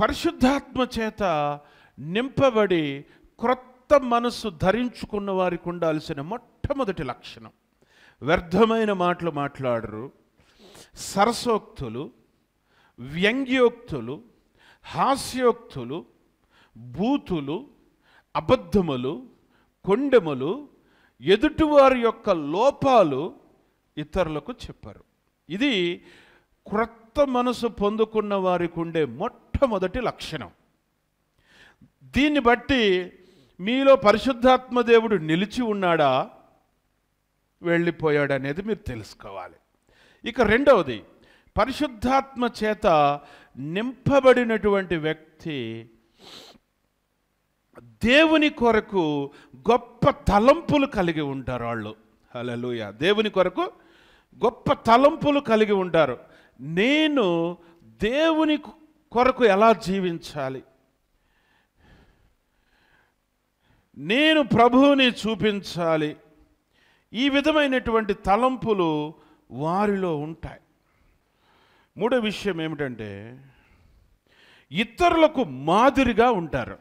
పరిశుద్ధాత్మ చేత నింపబడి క్రొత్త మనస్సు ధరించుకున్న వారికి ఉండాల్సిన మొట్టమొదటి లక్షణం వ్యర్థమైన మాటలు మాట్లాడరు సరసోక్తులు వ్యంగ్యోక్తులు హాస్యోక్తులు బూతులు అబద్ధములు కొండెములు ఎదుటివారి యొక్క లోపాలు ఇతరులకు చెప్పారు ఇది క్రొత్త మనసు పొందుకున్న వారికి ఉండే మొట్ట మొట్టమొదటి లక్షణం దీన్ని బట్టి మీలో పరిశుద్ధాత్మ దేవుడు నిలిచి ఉన్నాడా వెళ్ళిపోయాడు అనేది మీరు తెలుసుకోవాలి ఇక రెండవది పరిశుద్ధాత్మ చేత నింపబడినటువంటి వ్యక్తి దేవుని కొరకు గొప్ప తలంపులు కలిగి ఉంటారు వాళ్ళు హలలుయ దేవుని కొరకు గొప్ప తలంపులు కలిగి ఉంటారు నేను దేవుని కొరకు ఎలా జీవించాలి నేను ప్రభువుని చూపించాలి ఈ విధమైనటువంటి తలంపులు వారిలో ఉంటాయి మూడో విషయం ఏమిటంటే ఇతరులకు మాదిరిగా ఉంటారు